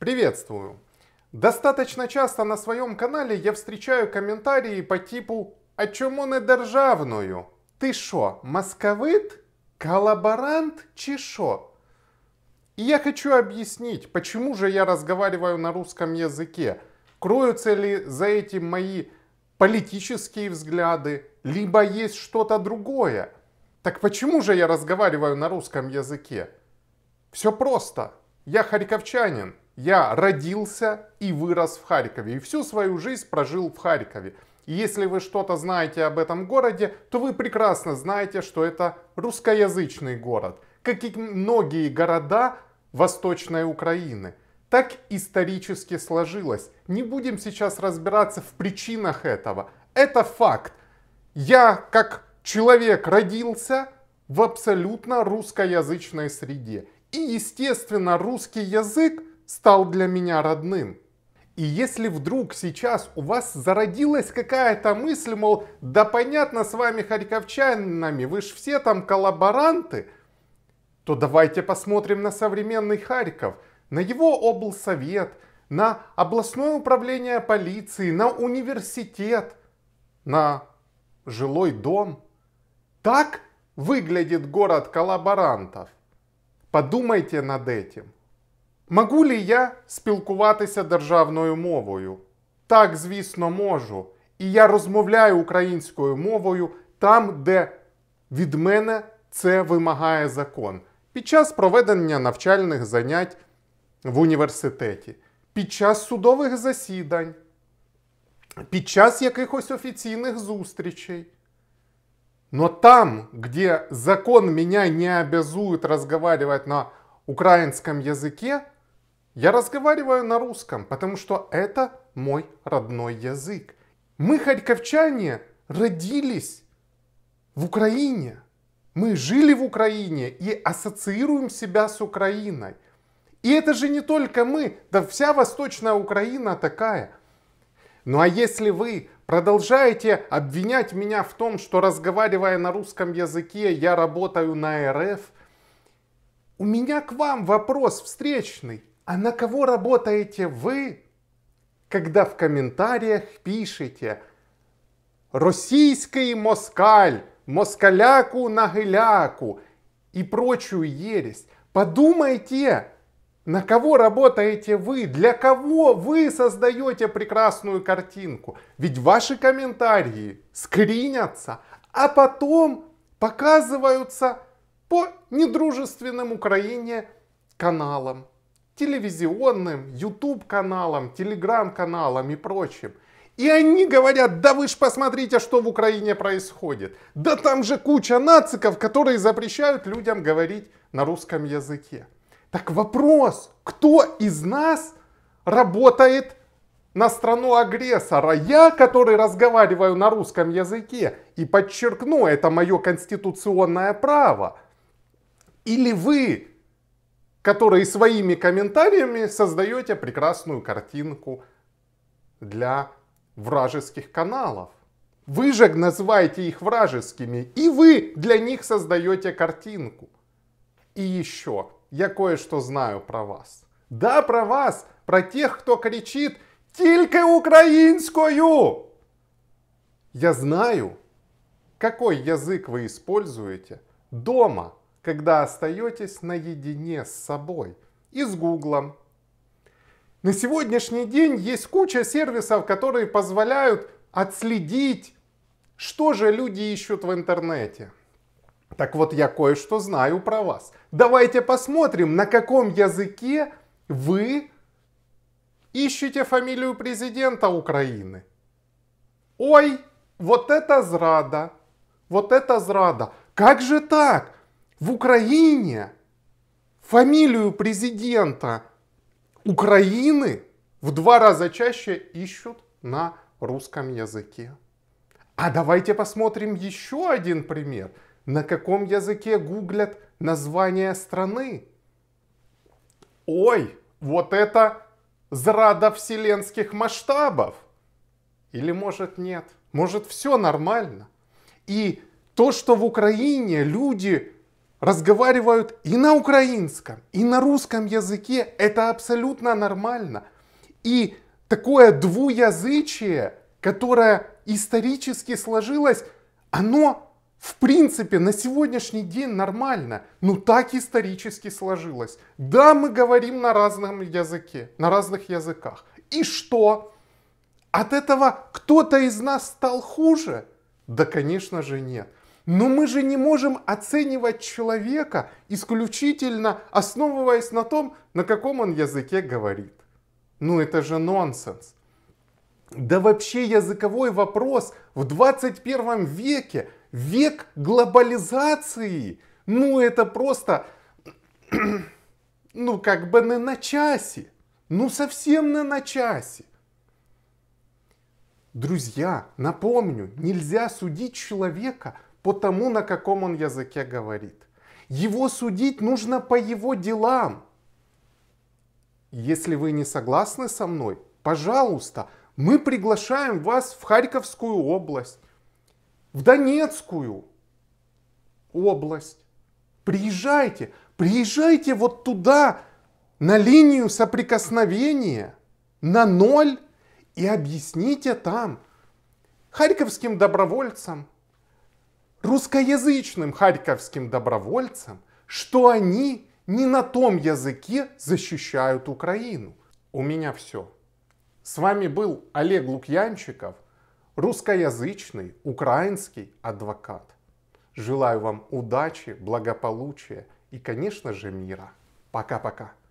Приветствую! Достаточно часто на своем канале я встречаю комментарии по типу «А чому не державную?» «Ты шо, московит? Коллаборант чи шо?» И я хочу объяснить, почему же я разговариваю на русском языке. Кроются ли за этим мои политические взгляды, либо есть что-то другое? Так почему же я разговариваю на русском языке? Все просто. Я харьковчанин, я родился и вырос в Харькове, и всю свою жизнь прожил в Харькове. И если вы что-то знаете об этом городе, то вы прекрасно знаете, что это русскоязычный город. Как и многие города Восточной Украины. Так исторически сложилось. Не будем сейчас разбираться в причинах этого. Это факт. Я как человек родился в абсолютно русскоязычной среде. И, естественно, русский язык – стал для меня родным. И если вдруг сейчас у вас зародилась какая-то мысль, мол, да понятно, с вами харьковчанами, вы ж все там коллаборанты, то давайте посмотрим на современный Харьков, на его облсовет, на областное управление полиции, на университет, на жилой дом. Так выглядит город коллаборантов. Подумайте над этим. Могу ли я спілкуватися державною мовою? Так, звісно, можу. І я розмовляю українською мовою там, де від мене це вимагає закон. Під час проведення навчальних занять в університеті, під час судових засідань, під час якихось офіційних зустрічей. Но там, де закон мене не обязует разговаривать на українському языке, Я разговариваю на русском, потому что это мой родной язык. Мы, харьковчане, родились в Украине. Мы жили в Украине и ассоциируем себя с Украиной. И это же не только мы, да вся Восточная Украина такая. Ну а если вы продолжаете обвинять меня в том, что разговаривая на русском языке, я работаю на РФ, у меня к вам вопрос встречный. А на кого работаете вы, когда в комментариях пишете «Российский москаль», «Москаляку на и прочую ересь? Подумайте, на кого работаете вы, для кого вы создаете прекрасную картинку. Ведь ваши комментарии скринятся, а потом показываются по недружественным Украине каналам телевизионным, YouTube-каналам, Telegram-каналам и прочим. И они говорят, да вы ж посмотрите, что в Украине происходит. Да там же куча нациков, которые запрещают людям говорить на русском языке. Так вопрос, кто из нас работает на страну агрессора? Я, который разговариваю на русском языке, и подчеркну, это мое конституционное право. Или вы, которые своими комментариями создаете прекрасную картинку для вражеских каналов. Вы же называете их вражескими, и вы для них создаете картинку. И еще, я кое-что знаю про вас. Да, про вас, про тех, кто кричит только украинскую!» Я знаю, какой язык вы используете дома – когда остаетесь наедине с собой и с Гуглом. На сегодняшний день есть куча сервисов, которые позволяют отследить, что же люди ищут в интернете. Так вот, я кое-что знаю про вас. Давайте посмотрим, на каком языке вы ищете фамилию президента Украины. Ой, вот это зрада, вот это зрада. Как же так? в Украине фамилию президента Украины в два раза чаще ищут на русском языке. А давайте посмотрим еще один пример. На каком языке гуглят название страны? Ой, вот это зрада вселенских масштабов. Или может нет? Может все нормально? И то, что в Украине люди разговаривают и на украинском, и на русском языке. Это абсолютно нормально. И такое двуязычие, которое исторически сложилось, оно в принципе на сегодняшний день нормально. Ну но так исторически сложилось. Да, мы говорим на разном языке, на разных языках. И что? От этого кто-то из нас стал хуже? Да, конечно же, нет. Но мы же не можем оценивать человека исключительно основываясь на том, на каком он языке говорит. Ну это же нонсенс. Да вообще языковой вопрос в 21 веке, век глобализации, ну это просто, ну как бы на начасе, ну совсем на начасе. Друзья, напомню, нельзя судить человека по тому, на каком он языке говорит. Его судить нужно по его делам. Если вы не согласны со мной, пожалуйста, мы приглашаем вас в Харьковскую область, в Донецкую область. Приезжайте, приезжайте вот туда, на линию соприкосновения, на ноль, и объясните там харьковским добровольцам, русскоязычным харьковским добровольцам, что они не на том языке защищают Украину. У меня все. С вами был Олег Лукьянчиков, русскоязычный украинский адвокат. Желаю вам удачи, благополучия и, конечно же, мира. Пока-пока.